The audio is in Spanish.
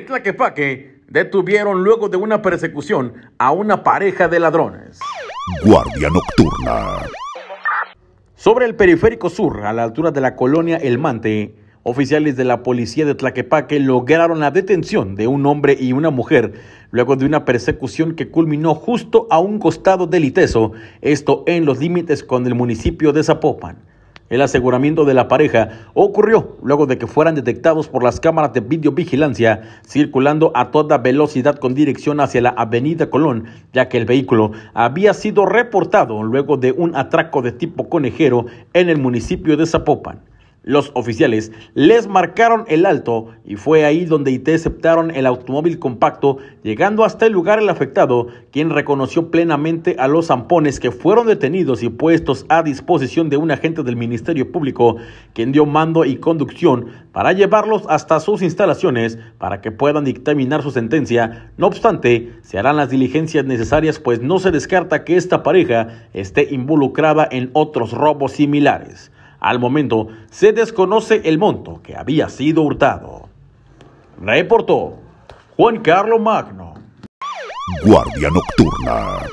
Tlaquepaque detuvieron luego de una persecución a una pareja de ladrones. Guardia Nocturna. Sobre el periférico sur, a la altura de la colonia El Mante, oficiales de la policía de Tlaquepaque lograron la detención de un hombre y una mujer luego de una persecución que culminó justo a un costado del Iteso, esto en los límites con el municipio de Zapopan. El aseguramiento de la pareja ocurrió luego de que fueran detectados por las cámaras de videovigilancia circulando a toda velocidad con dirección hacia la avenida Colón, ya que el vehículo había sido reportado luego de un atraco de tipo conejero en el municipio de Zapopan. Los oficiales les marcaron el alto y fue ahí donde interceptaron el automóvil compacto, llegando hasta el lugar el afectado, quien reconoció plenamente a los zampones que fueron detenidos y puestos a disposición de un agente del Ministerio Público, quien dio mando y conducción para llevarlos hasta sus instalaciones para que puedan dictaminar su sentencia. No obstante, se harán las diligencias necesarias pues no se descarta que esta pareja esté involucrada en otros robos similares. Al momento se desconoce el monto que había sido hurtado. Reportó Juan Carlos Magno. Guardia Nocturna.